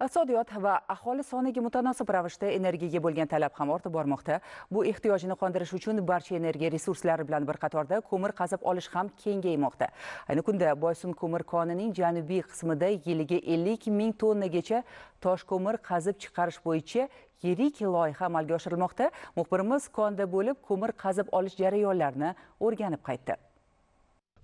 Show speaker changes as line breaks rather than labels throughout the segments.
iqtisodiyot va aholi soniga mutanosib ravishda energiyaga bo'lgan talab ham ortib bormoqda bu ehtiyojini qondirish uchun barcha energiya resurslari bilan bir qatorda ko'mir qazib olish ham kengaymoqda ayni kunda boysun ko'mir konining janubiy qismida yiliga ellik ming tonnagacha tosh ko'mir qazib chiqarish bo'yicha yirik loyiha amalga oshirilmoqda muxbirimiz konda bo'lib ko'mir qazib olish jarayonlarini o'rganib qaytdi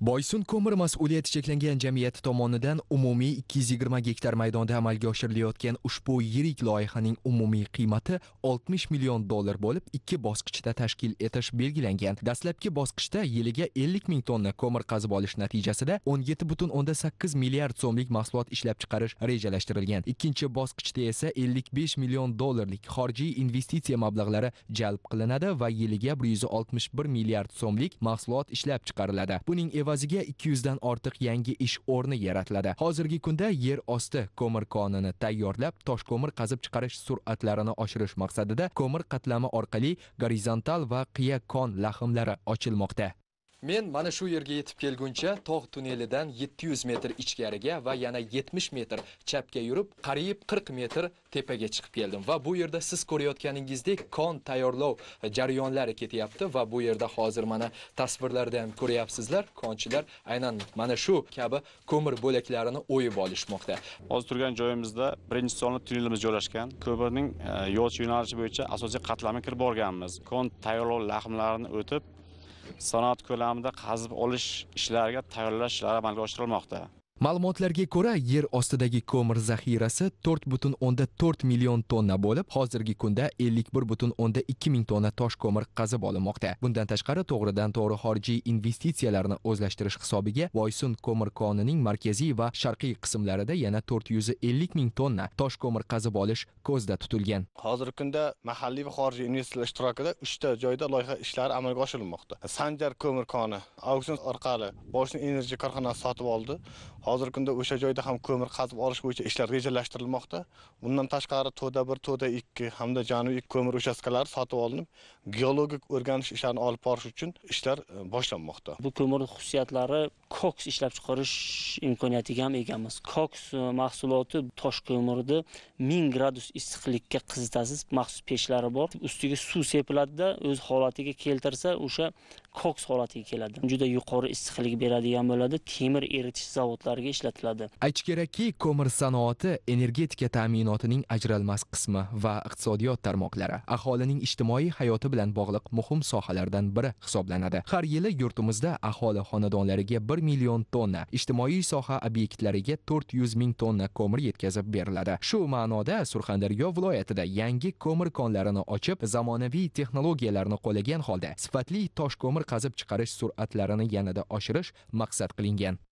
boysun ko'mir mas'uliyati cheklangan jamiyati tomonidan umumiy 220 gektar maydonda amalga oshirilayotgan ushbu yirik loyihaning umumiy qiymati 60 million dollar bo'lib ikki bosqichda tashkil etish belgilangan dastlabki bosqichda yiliga 50 ming tonna ko'mir qazib olish natijasida 17,8 milliard so'mlik mahsulot ishlab chiqarish rejalashtirilgan ikkinchi bosqichda esa 55 million dollarlik xorijiy investitsiya mablag'lari jalb qilinadi va yiliga 161 milliard so'mlik mahsulot ishlab chiqariladi buning evaziga 200 dan ortiq yangi ish o'rni yaratiladi hozirgi kunda yer osti ko'mir konini tayyorlab tosh ko'mir qazib chiqarish sur'atlarini oshirish maqsadida ko'mir qatlami orqali gorizontal va qiya kon lahmlari ochilmoqda Men mana shu yerga yetib kelguncha tog' tunnelidan 700 metr ichkariga va yana 70 metr chapga yurib, qariyb 40 metr tepaga chiqib keldim va bu yerda siz ko'rayotganingizdek kon tayyorlov jarayonlari ketyapti va bu yerda hozir mana tasvirlarda ham ko'ryapsizlar, konchilar aynan mana shu kabi ko'mir bo'laklarini o'yib olishmoqda.
Hozir turgan joyimizda
birinchi sonli tunnelimiz joylashgan. Ko'mirning e, yo'l yo'nalishi bo'yicha asosiy qatlamga kirib borganmiz. Kon tayyorlov lahmlarini o'tib, sanoat ko'lamida qazib olish ishlariga tayyorlash ishlari amalga oshirilmoqda
Ma'lumotlarga ko'ra, yer ostidagi ko'mir zaxirasi 4.4 million tonna bo'lib, hozirgi kunda 51.2 ming tonna tosh ko'mir qazib olinmoqda. Bundan tashqari, to'g'ridan-to'g'ri xorijiy investitsiyalarni o'zlashtirish hisobiga Voysun ko'mir konining markaziy va sharqiy qismlarida yana 450 ming tonna tosh ko'mir qazib olish ko'zda tutilgan.
Hozirgi kunda mahalliy va xorijiy investitsiyalar ishtirokida 3 ta joyda loyiha ishlari amalga oshirilmoqda. Sanjar ko'mir koni auksion orqali Voysun enerji korxonasi sotib oldi. hozirgi kunda o'sha joyda ham ko'mir qazib olish bo'yicha ishlar rejalashtirilmoqda bundan tashqari to'da bir to'da ikki hamda janubiy ko'mir uchastkalari sotib olinib geologik o'rganish ishlarini olib borish uchun ishlar e, boshlanmoqda
bu ko'mir xususiyatlari koks ishlab chiqarish imkoniyatiga ham egamiz koks e, mahsuloti tosh ko'mirni ming gradus issiqlikka qizitasiz maxsus pechlari bor ustiga suv sepiladida o'z holatiga keltirsa o'sha koks holatiga keladi juda yuqori issiqlik beradigan bo'ladi temir eritish zavodlari loyihalariga ishlatiladi
aytish kerakki ko'mir sanoati energetika ta'minotining ajralmas qismi va iqtisodiyot tarmoqlari aholining ijtimoiy hayoti bilan bog'liq muhim sohalardan biri hisoblanadi har yili yurtimizda aholi xonadonlariga 1 million tonna ijtimoiy soha obyektlariga 400 ming tonna ko'mir yetkazib beriladi shu ma'noda surxondaryo viloyatida yangi ko'mir konlarini ochib zamonaviy texnologiyalarni qo'llagan holda sifatli tosh ko'mir qazib chiqarish sur'atlarini yanada oshirish maqsad qilingan